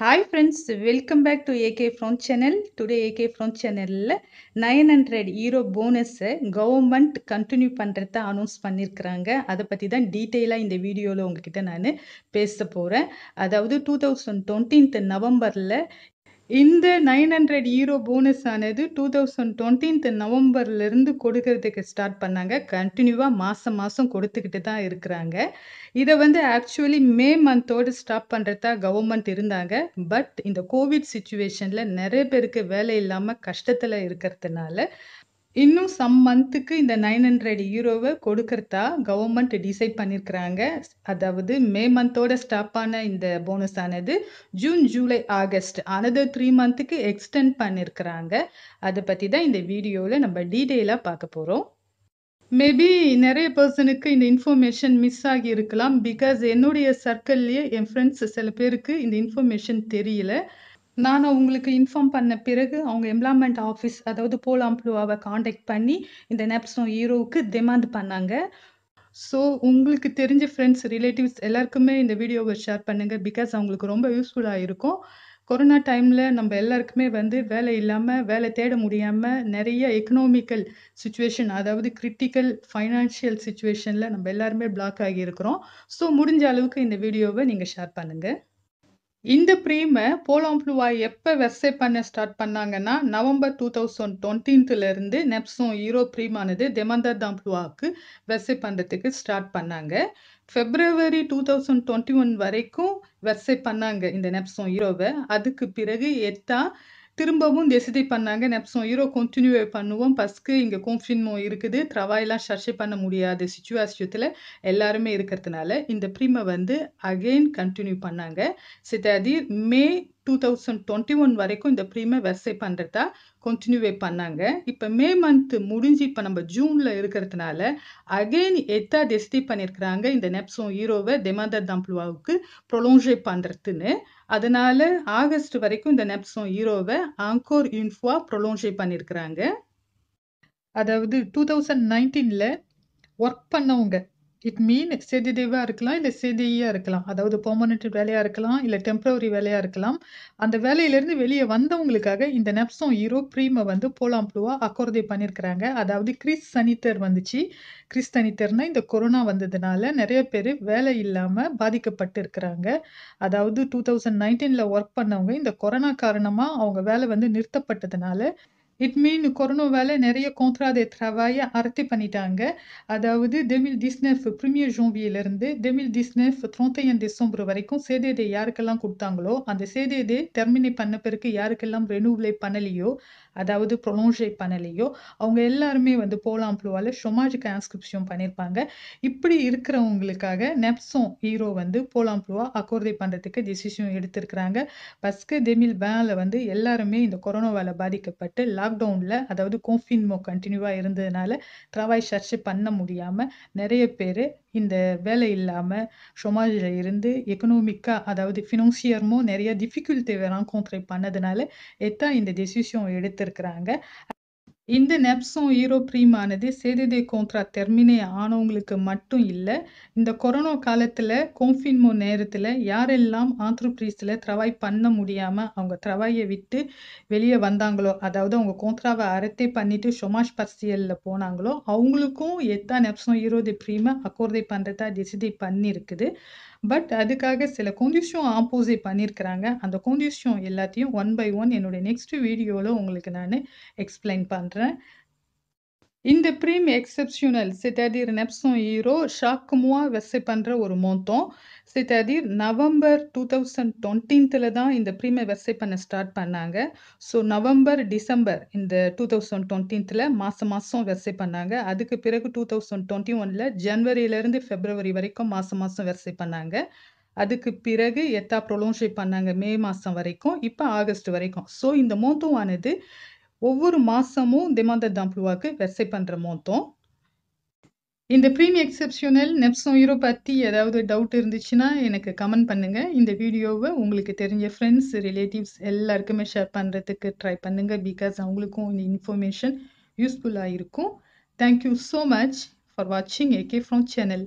Hi friends welcome back to AK from channel today AK from சேனலில் nine hundred euro போனஸை government continue பண்ணுறத announce பண்ணியிருக்கிறாங்க அதை பற்றி தான் டீட்டெயிலாக இந்த வீடியோவில் உங்ககிட்ட நான் பேச போகிறேன் அதாவது டூ தௌசண்ட் டுவெண்ட்டீன்த் நவம்பரில் இந்த நைன் ஹண்ட்ரட் ஈரோ போனஸ் ஆனது டூ தௌசண்ட் டுவெண்ட்டீன்த் நவம்பர்லேருந்து கொடுக்கறதுக்கு ஸ்டார்ட் பண்ணாங்க கண்டினியூவாக மாதம் மாதம் கொடுத்துக்கிட்டு தான் இருக்கிறாங்க இதை வந்து ஆக்சுவலி மே மந்தோடு ஸ்டாப் பண்ணுறதா கவர்மெண்ட் இருந்தாங்க பட் இந்த கோவிட் சுச்சுவேஷனில் நிறைய பேருக்கு வேலை இல்லாமல் கஷ்டத்தில் இருக்கிறதுனால இன்னும் சம் மந்த்துக்கு இந்த நைன் ஹண்ட்ரட் யூரோவை கொடுக்கறதா கவர்மெண்ட் டிசைட் பண்ணியிருக்கிறாங்க அதாவது மே மந்தோட ஸ்டாப் ஆன இந்த போனஸ் ஆனது June July August another three மந்த்துக்கு எக்ஸ்டெண்ட் பண்ணியிருக்கிறாங்க அதை பற்றி தான் இந்த வீடியோவில் நம்ம டீட்டெயிலாக பார்க்க போகிறோம் மேபி நிறைய பர்சனுக்கு இந்த இன்ஃபர்மேஷன் மிஸ் ஆகி இருக்கலாம் பிகாஸ் என்னுடைய சர்க்கிள்லேயே என் ஃப்ரெண்ட்ஸ் சில பேருக்கு இந்த இன்ஃபர்மேஷன் தெரியல நான் அவங்களுக்கு இன்ஃபார்ம் பண்ண பிறகு அவங்க எம்ப்ளாய்மெண்ட் ஆஃபீஸ் அதாவது போலாம்ப்ளூவாவை காண்டாக்ட் பண்ணி இந்த நேப்ஸ்னோ ஹீரோவுக்கு டிமாண்ட் பண்ணாங்க ஸோ உங்களுக்கு தெரிஞ்ச ஃப்ரெண்ட்ஸ் ரிலேட்டிவ்ஸ் எல்லாருக்குமே இந்த வீடியோவை ஷேர் பண்ணுங்கள் பிகாஸ் அவங்களுக்கு ரொம்ப யூஸ்ஃபுல்லாக இருக்கும் கொரோனா டைமில் நம்ம எல்லாருக்குமே வந்து வேலை இல்லாமல் வேலை தேட முடியாமல் நிறைய எக்கனாமிக்கல் சுச்சுவேஷன் அதாவது கிரிட்டிக்கல் ஃபைனான்ஷியல் சுச்சுவேஷனில் நம்ம எல்லாருமே பிளாக் ஆகியிருக்கிறோம் ஸோ முடிஞ்ச அளவுக்கு இந்த வீடியோவை நீங்கள் ஷேர் பண்ணுங்கள் இந்த பிரேமை போலாம்ப்ளூவா எப்போ வெப்சைட் பண்ண ஸ்டார்ட் பண்ணாங்கன்னா நவம்பர் டூ தௌசண்ட் டுவெண்ட்டீன்த்துலேருந்து நெப்சோ ஈரோ பிரீமானது டெமந்தர் தாம்ப்ளூவாவுக்கு வெப்சைட் பண்ணுறதுக்கு ஸ்டார்ட் பண்ணாங்க February two thousand twenty one வரைக்கும் வெப்சைட் பண்ணாங்க இந்த நெப்சோ ஈரோவை அதுக்கு பிறகு எட்டா திரும்பவும் டெசிடேட் பண்ணாங்க நெப்சோம் ஹீரோ கன்டினியூ பண்ணுவோம் பஸ்க்கு இங்கே கோன்ஃபின்மோ இருக்குது த்ரவாயெல்லாம் சர்ச்சை பண்ண முடியாத சுச்சுவேஷத்தில் எல்லாருமே இருக்கிறதுனால இந்த ப்ரீமை வந்து அகெயின் கண்டினியூ பண்ணாங்க சித்தாதி May two thousand twenty one வரைக்கும் இந்த ப்ரீமியம் வரிசை பண்ணுறதா கண்டினியூவே பண்ணாங்க இப்போ மே மந்த் முடிஞ்சு இப்போ நம்ம ஜூனில் இருக்கிறதுனால அகெயின் எத்தா டெசிடி பண்ணியிருக்கிறாங்க இந்த நெப்சோம் ஹீரோவை டெமாந்தர் தம்ப்லுவாவுக்கு ப்ரொலோஞ்சே பண்ணுறதுன்னு அதனால் ஆகஸ்ட் வரைக்கும் இந்த நெப்சோம் ஹீரோவை ஆங்கோர் யூனிஃபுவா ப்ரொலோஞ்சே பண்ணியிருக்கிறாங்க அதாவது டூ தௌசண்ட் நைன்டீனில் ஒர்க் பண்ணவங்க இட் மீன் செடிடிவா இருக்கலாம், இல்லை செதியாக இருக்கலாம். அதாவது பெர்மனன்ட் வேலையாக இருக்கலாம், இல்லை டெம்ப்ரவரி வேலையாக இருக்கலாம். அந்த வேலையிலேருந்து வெளியே வந்தவங்களுக்காக இந்த நெப்சோன் ஈரோ ப்ரீமை வந்து போலாம்ப்ளுவா அக்கோரதை பண்ணியிருக்கிறாங்க. அதாவது கிறிஸ் சனித்தர் வந்துச்சு. சனித்தர்னா இந்த கொரோனா வந்ததுனால நிறைய பேர் வேலை இல்லாமல் பாதிக்கப்பட்டு இருக்கிறாங்க. அதாவது நைன்டீனில் ஒர்க் பண்ணவங்க இந்த கொரோனா காரணமாக அவங்க வேலை வந்து நிறுத்தப்பட்டதுனால இட் மீன் கொரோனாவால் நிறைய கோத்ராதே தே ட்ரவாயை அறுத்து பண்ணிட்டாங்க அதாவது டெமில் டிஸ்னெஃப் ப்ரீமியர் ஜோம்பியிலிருந்து டெமில் டிஸ்னெஃப் த்ரோத்தையன் டிசம்பர் வரைக்கும் சேதேதை யாருக்கெல்லாம் கொடுத்தாங்களோ அந்த சேதேதை டெர்மினேட் பண்ண பிறகு யாருக்கெல்லாம் ரெனியூவலை பண்ணலையோ அதாவது ப்ரொனோன்ஷே பண்ணலையோ அவங்க எல்லாருமே வந்து போலாம் ப்ளூவால் ஷொமாஜ் டிரான்ஸ்கிரிப்ஷன் பண்ணியிருப்பாங்க இப்படி இருக்கிறவங்களுக்காக நெப்சோ ஹீரோ வந்து போலாம் ப்ளூவா அக்கோர்தை பண்ணுறதுக்கு டிசிஷன் எடுத்திருக்கிறாங்க பஸ்கு தெமில் பேனில் வந்து எல்லாருமே இந்த கொரோனாவால் பாதிக்கப்பட்டு லாக்டவுனில் அதாவது கோஃபின்மோ கண்டினியூவாக இருந்ததுனால ட்ராவாய் சர்ச் பண்ண முடியாமல் நிறைய பேர் இந்த வேலை இல்லாமல் ஷொமாஜில் இருந்து எக்கனாமிக்காக அதாவது ஃபினான்சியர்மோ நிறைய டிஃபிகல்ட்டி ரென்கான்ட்ரே பண்ணதுனால எத்தான் இந்த டெசிஷன் எடுத்திருக்கிறாங்க இந்த நெப்ஸும் ஈரோ ப்ரீமானது சேதுதே கோன்ட்ரா டெர்மினே ஆனவங்களுக்கு மட்டும் இல்லை இந்த கொரோனா காலத்தில் கோஃபின்மோ நேரத்தில் யாரெல்லாம் ஆந்திரப்ரீஸில் ட்ரவாய் பண்ண முடியாமல் அவங்க ட்ரவாயை விட்டு வெளியே வந்தாங்களோ அதாவது அவங்க கோன்ட்ராவை அறத்தே பண்ணிட்டு ஷொமாஷ் பர்சியலில் போனாங்களோ அவங்களுக்கும் எத்தா ஹீரோ தி ப்ரீமை அக்கோர்தை பண்ணுறதா டிசிடேட் பண்ணியிருக்குது பட் அதுக்காக சில கொந்திஷியம் ஆப்போசிட் பண்ணியிருக்கிறாங்க அந்த கொந்திஷியம் எல்லாத்தையும் ஒன் பை ஒன் என்னுடைய நெக்ஸ்ட் வீடியோவில் உங்களுக்கு நான் எக்ஸ்பிளைன் பண்ணுறேன் பண்ணுறேன் இந்த ப்ரீம் எக்ஸப்ஷனல் c'est-à-dire ஹீரோ chaque வெசை பண்ணுற ஒரு மோத்தம் cest நவம்பர் டூ தௌசண்ட் டுவெண்ட்டீன்த்தில் தான் இந்த ப்ரீமை வெசை பண்ண ஸ்டார்ட் பண்ணாங்க ஸோ நவம்பர் டிசம்பர் இந்த டூ தௌசண்ட் டுவெண்ட்டீன்த்தில் மாதம் மாதம் வெசை பண்ணாங்க அதுக்கு பிறகு டூ தௌசண்ட் டுவெண்ட்டி ஒனில் ஜனவரியிலேருந்து ஃபெப்ரவரி வரைக்கும் மாதம் மாதம் வெசை பண்ணாங்க அதுக்கு பிறகு எத்தா ப்ரொலோன்ஷிப் பண்ணாங்க மே மாதம் வரைக்கும் இப்போ ஆகஸ்ட் வரைக்கும் ஸோ இந்த மோத்தம் ஆனது ஒவ்வொரு மாதமும் demanda de emploi வெர்சை பண்ணுற மொத்தம் இந்த ப்ரீமியம் எக்ஸப்ஷனல் ஹீரோ பற்றி ஏதாவது டவுட் இருந்துச்சுன்னா எனக்கு கமெண்ட் பண்ணுங்கள் இந்த வீடியோவை உங்களுக்கு தெரிஞ்ச ஃப்ரெண்ட்ஸ் ரிலேட்டிவ்ஸ் எல்லாருக்குமே ஷேர் பண்ணுறதுக்கு ட்ரை பண்ணுங்கள் பிகாஸ் அவங்களுக்கும் இந்த இன்ஃபர்மேஷன் யூஸ்ஃபுல்லாக இருக்கும் தேங்க்யூ ஸோ மச் ஃபார் வாட்சிங் ஏகே ஃப்ரம் சேனல்